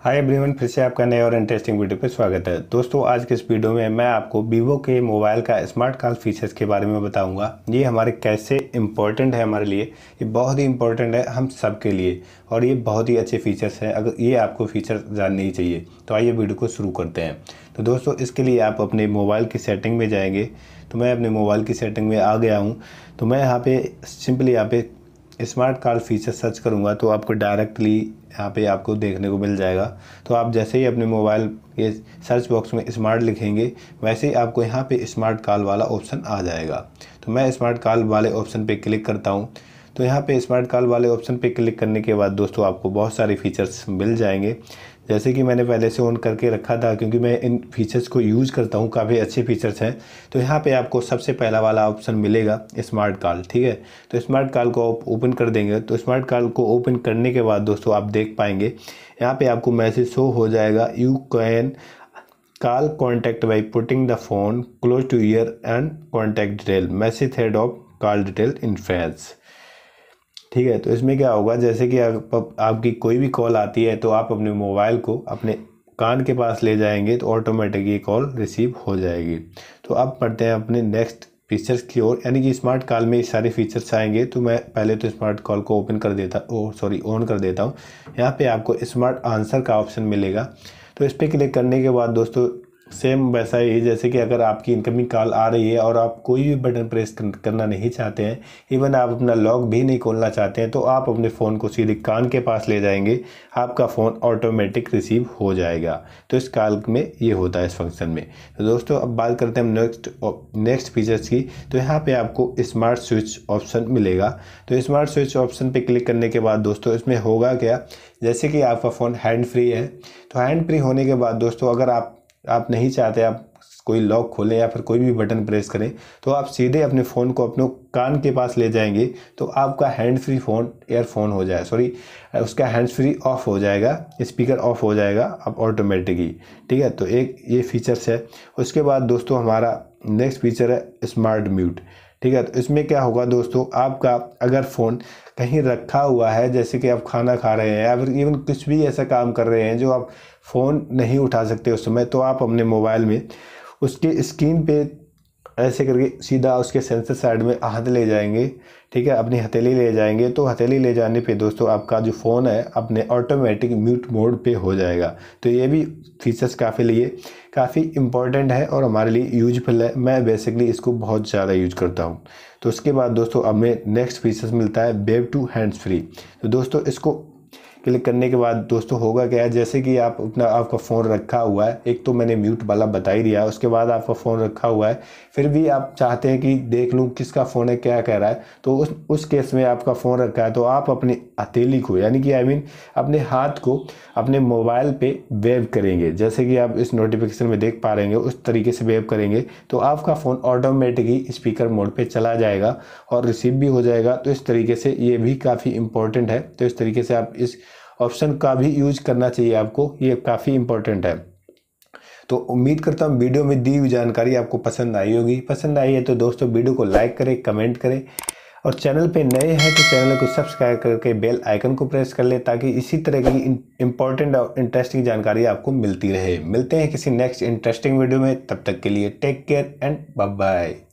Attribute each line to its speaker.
Speaker 1: hi everyone फिर से आपका नए और इंटरेस्टिंग वीडियो पर स्वागत है दोस्तों आज के इस वीडियो में मैं आपको वीवो के मोबाइल का स्मार्ट कॉल फीचर्स के बारे में बताऊंगा ये हमारे कैसे इम्पोर्टेंट है हमारे लिए ये बहुत ही इंपॉर्टेंट है हम सब के लिए और ये बहुत ही अच्छे फीचर्स हैं अगर ये आपको फीचर जानने ही चाहिए तो आइए वीडियो को शुरू करते हैं तो दोस्तों इसके लिए आप अपने मोबाइल की सेटिंग में जाएंगे तो मैं अपने मोबाइल की सेटिंग में आ गया हूँ तो मैं यहाँ पे सिंपली यहाँ पे स्मार्ट कार्ड फीचर सर्च करूँगा तो आपको डायरेक्टली यहाँ पे आपको देखने को मिल जाएगा तो आप जैसे ही अपने मोबाइल के सर्च बॉक्स में स्मार्ट लिखेंगे वैसे ही आपको यहाँ पे स्मार्ट कॉल वाला ऑप्शन आ जाएगा तो मैं स्मार्ट कॉल वाले ऑप्शन पे क्लिक करता हूँ तो यहाँ पे स्मार्ट कॉल वाले ऑप्शन पे क्लिक करने के बाद दोस्तों आपको बहुत सारे फीचर्स मिल जाएंगे जैसे कि मैंने पहले से ऑन करके रखा था क्योंकि मैं इन फीचर्स को यूज़ करता हूँ काफ़ी अच्छे फीचर्स हैं तो यहाँ पे आपको सबसे पहला वाला ऑप्शन मिलेगा स्मार्ट कॉल ठीक है तो स्मार्ट कॉल को आप ओपन कर देंगे तो स्मार्ट कॉल को ओपन करने के बाद दोस्तों आप देख पाएंगे यहाँ पे आपको मैसेज शो हो जाएगा you can call contact by putting the phone close to ear and contact detail message head of call detail in friends ठीक है तो इसमें क्या होगा जैसे कि आप, आपकी कोई भी कॉल आती है तो आप अपने मोबाइल को अपने कान के पास ले जाएंगे तो ऑटोमेटिक ये कॉल रिसीव हो जाएगी तो अब पढ़ते हैं अपने नेक्स्ट फीचर्स की ओर यानी कि स्मार्ट कॉल में ये सारे फीचर्स आएंगे तो मैं पहले तो स्मार्ट कॉल को ओपन कर देता ओ सॉरी ऑन कर देता हूँ यहाँ पे आपको स्मार्ट आंसर का ऑप्शन मिलेगा तो इस पर क्लिक करने के बाद दोस्तों सेम वैसा ही जैसे कि अगर आपकी इनकमिंग कॉल आ रही है और आप कोई भी बटन प्रेस करना नहीं चाहते हैं इवन आप अपना लॉक भी नहीं खोलना चाहते हैं तो आप अपने फ़ोन को सीधे कान के पास ले जाएंगे आपका फ़ोन ऑटोमेटिक रिसीव हो जाएगा तो इस कॉल में ये होता है इस फंक्शन में तो दोस्तों अब बात करते हैं हम नेक्स्ट नेक्स्ट फीचर्स की तो यहाँ पर आपको स्मार्ट स्विच ऑप्शन मिलेगा तो स्मार्ट स्विच ऑप्शन पर क्लिक करने के बाद दोस्तों इसमें होगा क्या जैसे कि आपका फ़ोन हैंड फ्री है तो हैंड फ्री होने के बाद दोस्तों अगर आप आप नहीं चाहते आप कोई लॉक खोलें या फिर कोई भी बटन प्रेस करें तो आप सीधे अपने फ़ोन को अपने कान के पास ले जाएंगे तो आपका हैंड फ्री फ़ोन एयरफोन हो जाए सॉरी उसका हैंड फ्री ऑफ हो जाएगा स्पीकर ऑफ हो जाएगा अब ऑटोमेटिकली ठीक है तो एक ये फीचर्स है उसके बाद दोस्तों हमारा नेक्स्ट फीचर है स्मार्ट म्यूट ठीक है तो इसमें क्या होगा दोस्तों आपका अगर फ़ोन कहीं रखा हुआ है जैसे कि आप खाना खा रहे हैं या फिर इवन कुछ भी ऐसा काम कर रहे हैं जो आप फ़ोन नहीं उठा सकते उस समय तो आप अपने मोबाइल में उसके स्क्रीन पे ऐसे करके सीधा उसके सेंसर साइड में हाथ ले जाएंगे ठीक है अपनी हथेली ले जाएंगे तो हथेली ले जाने पे दोस्तों आपका जो फ़ोन है अपने ऑटोमेटिक म्यूट मोड पे हो जाएगा तो ये भी फीचर्स काफ़ी लिए काफ़ी इंपॉर्टेंट है और हमारे लिए यूजफुल है मैं बेसिकली इसको बहुत ज़्यादा यूज करता हूँ तो उसके बाद दोस्तों हमें नेक्स्ट फीचर्स मिलता है बेब टू हैंड्स फ्री तो दोस्तों इसको क्लिक करने के बाद दोस्तों होगा क्या है जैसे कि आप अपना आपका फ़ोन रखा हुआ है एक तो मैंने म्यूट वाला बता ही दिया उसके बाद आपका फ़ोन रखा हुआ है फिर भी आप चाहते हैं कि देख लूँ किसका फ़ोन है क्या कह रहा है तो उस उस केस में आपका फ़ोन रखा है तो आप अपनी हथेली को यानी कि आई मीन अपने हाथ को अपने मोबाइल पर वेव करेंगे जैसे कि आप इस नोटिफिकेशन में देख पा रहे हैं उस तरीके से वेव करेंगे तो आपका फ़ोन ऑटोमेटिकली स्पीकर मोड पर चला जाएगा और रिसीव भी हो जाएगा तो इस तरीके से ये भी काफ़ी इंपॉर्टेंट है तो इस तरीके से आप इस ऑप्शन का भी यूज करना चाहिए आपको ये काफ़ी इंपॉर्टेंट है तो उम्मीद करता हूँ वीडियो में दी हुई जानकारी आपको पसंद आई होगी पसंद आई है तो दोस्तों वीडियो को लाइक करें कमेंट करें और चैनल पे नए हैं तो चैनल को सब्सक्राइब करके बेल आइकन को प्रेस कर लें ताकि इसी तरह की इंपॉर्टेंट और इंटरेस्टिंग जानकारी आपको मिलती रहे मिलते हैं किसी नेक्स्ट इंटरेस्टिंग वीडियो में तब तक के लिए take care and bye bye